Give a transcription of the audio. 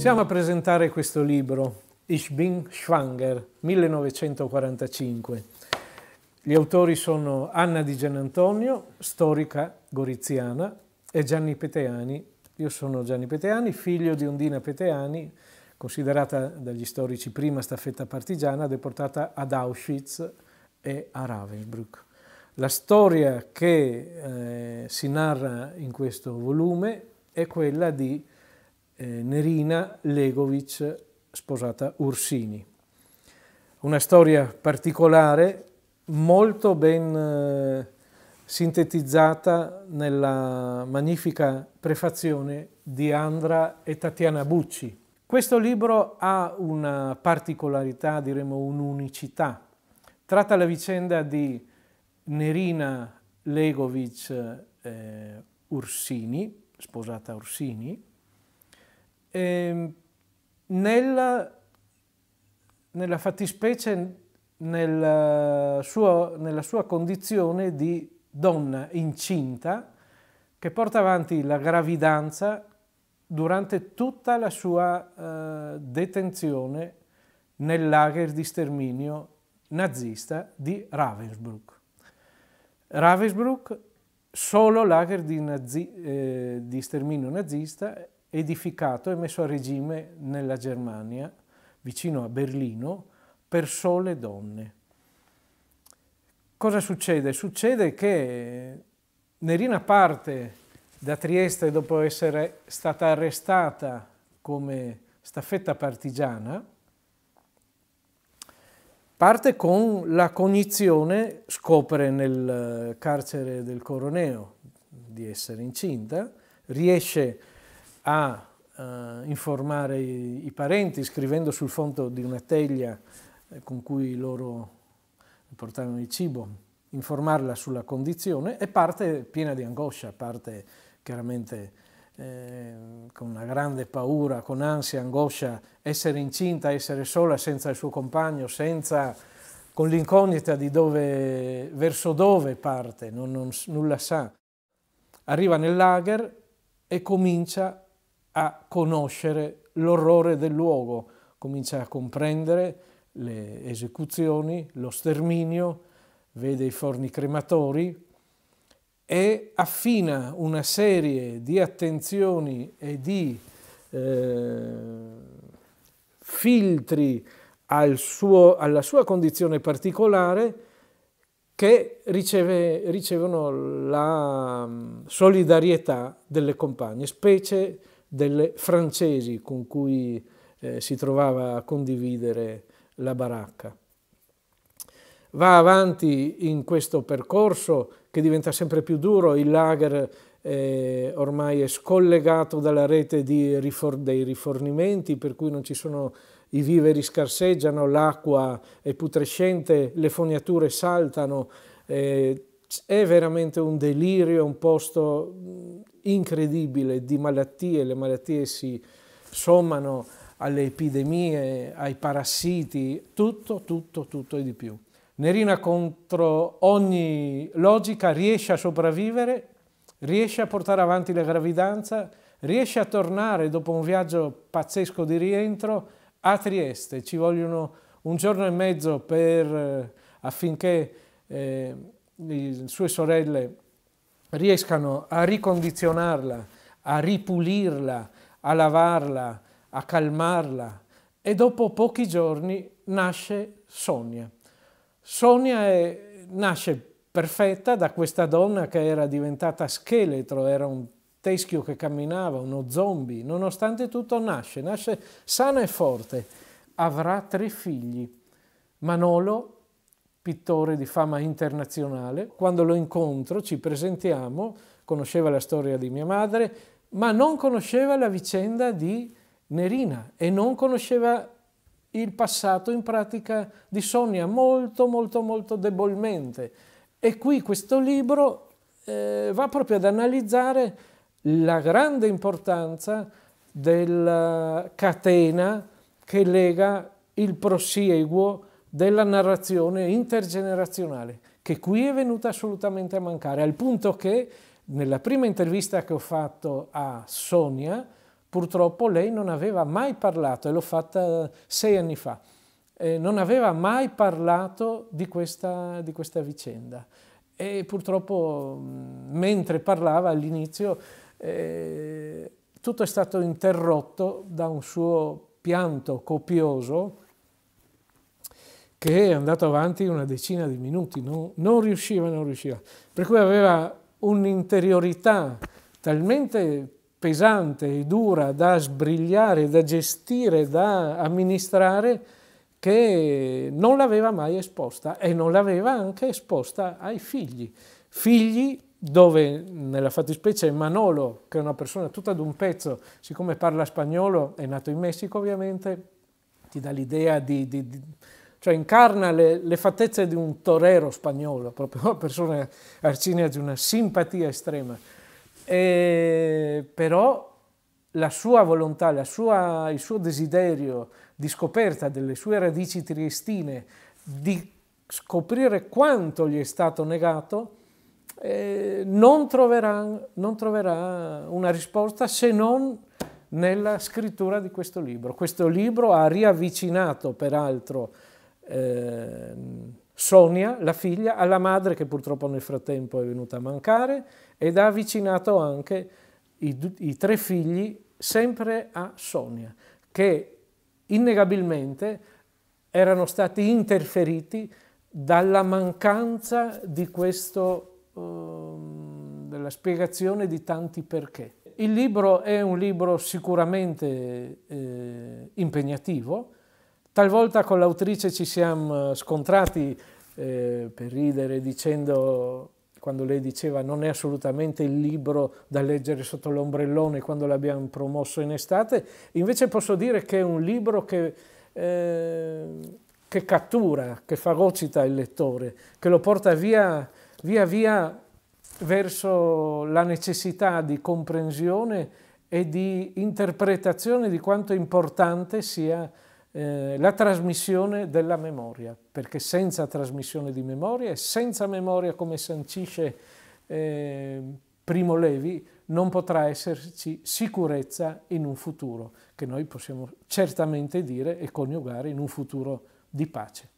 Siamo a presentare questo libro, Ich bin Schwanger, 1945. Gli autori sono Anna Di Gianantonio, storica goriziana, e Gianni Peteani. Io sono Gianni Peteani, figlio di Ondina Peteani, considerata dagli storici prima staffetta partigiana, deportata ad Auschwitz e a Ravensbrück. La storia che eh, si narra in questo volume è quella di eh, Nerina Legovic, sposata Ursini. Una storia particolare, molto ben eh, sintetizzata nella magnifica prefazione di Andra e Tatiana Bucci. Questo libro ha una particolarità, diremmo un'unicità. Tratta la vicenda di Nerina Legovic eh, Ursini, sposata Ursini, eh, nella, nella, fattispecie, nella eh, sua, nella sua condizione di donna incinta che porta avanti la gravidanza durante tutta la sua eh, detenzione nel lager di sterminio nazista di Ravensbrück. Ravensbrück, solo lager di, nazi, eh, di sterminio nazista, edificato e messo a regime nella Germania, vicino a Berlino, per sole donne. Cosa succede? Succede che Nerina parte da Trieste dopo essere stata arrestata come staffetta partigiana, parte con la cognizione, scopre nel eh, carcere del Coroneo di essere incinta, riesce a eh, informare i, i, parenti scrivendo sul fondo di una teglia eh, con cui loro portavano il cibo, informarla sulla condizione e parte piena di angoscia, parte chiaramente eh, con una grande paura, con ansia, angoscia, essere incinta, essere sola senza il suo compagno, senza, con l'incognita di dove, verso dove parte, non, non, nulla sa. Arriva nel lager e comincia a conoscere l'orrore del luogo, comincia a comprendere le esecuzioni, lo sterminio, vede i forni crematori e affina una serie di attenzioni e di eh, filtri al suo, alla sua condizione particolare che riceve, ricevono la mm, solidarietà delle compagne, specie delle francesi con cui eh, si trovava a condividere la baracca. Va avanti in questo percorso che diventa sempre più duro, il lager eh, ormai è scollegato dalla rete rifor dei rifornimenti, per cui non ci sono i viveri scarseggiano, l'acqua è putrescente, le fognature saltano, eh, è veramente un delirio, un posto mm, incredibile di malattie, le malattie si sommano alle epidemie, ai parassiti, tutto, tutto, tutto e di più. Nerina contro ogni logica riesce a sopravvivere, riesce a portare avanti la gravidanza, riesce a tornare dopo un viaggio pazzesco di rientro a Trieste. Ci vogliono un giorno e mezzo per, eh, affinché eh, le sue sorelle riescano a ricondizionarla, a ripulirla, a lavarla, a calmarla e dopo pochi giorni nasce Sonia. Sonia è, nasce perfetta da questa donna che era diventata scheletro, era un teschio che camminava, uno zombie. Nonostante tutto nasce, nasce sana e forte. Avrà tre figli, Manolo, pittore di fama internazionale. Quando lo incontro ci presentiamo, conosceva la storia di mia madre, ma non conosceva la vicenda di Nerina e non conosceva il passato in pratica di Sonia molto molto molto debolmente. E qui questo libro eh, va proprio ad analizzare la grande importanza della catena che lega il prosieguo della narrazione intergenerazionale, che qui è venuta assolutamente a mancare, al punto che nella prima intervista che ho fatto a Sonia, purtroppo lei non aveva mai parlato, e l'ho fatta eh, sei anni fa, eh, non aveva mai parlato di questa, di questa vicenda. E purtroppo, mm, mentre parlava all'inizio, eh, tutto è stato interrotto da un suo pianto copioso che è andato avanti una decina di minuti, non, non riusciva, non riusciva. Per cui aveva un'interiorità talmente pesante e dura da sbrigliare, da gestire, da amministrare, che non l'aveva mai esposta e non l'aveva anche esposta ai figli. Figli dove nella fattispecie Manolo, che è una persona tutta d'un pezzo, siccome parla spagnolo, è nato in Messico ovviamente, ti dà l'idea di, di, di cioè incarna le, le, fattezze di un torero spagnolo, proprio una persona arcinea di una simpatia estrema. E, però la sua volontà, la sua, il suo desiderio di scoperta delle sue radici triestine, di scoprire quanto gli è stato negato, eh, non, troverà, non troverà una risposta se non nella scrittura di questo libro. Questo libro ha riavvicinato, peraltro, eh, Sonia, la figlia, alla madre che purtroppo nel frattempo è venuta a mancare ed ha avvicinato anche i, i tre figli sempre a Sonia, che innegabilmente erano stati interferiti dalla mancanza di questo, um, della spiegazione di tanti perché. Il libro è un libro sicuramente eh, impegnativo, Talvolta con l'autrice ci siamo eh, scontrati eh, per ridere dicendo quando lei diceva non è assolutamente il libro da leggere sotto l'ombrellone quando l'abbiamo promosso in estate, invece posso dire che è un libro che, eh, che cattura, che fagocita il lettore, che lo porta via via, via verso la necessità di comprensione e di interpretazione di quanto importante sia eh, la trasmissione della memoria, perché senza trasmissione di memoria e senza memoria, come sancisce eh, Primo Levi, non potrà esserci sicurezza in un futuro, che noi possiamo certamente dire e coniugare in un futuro di pace.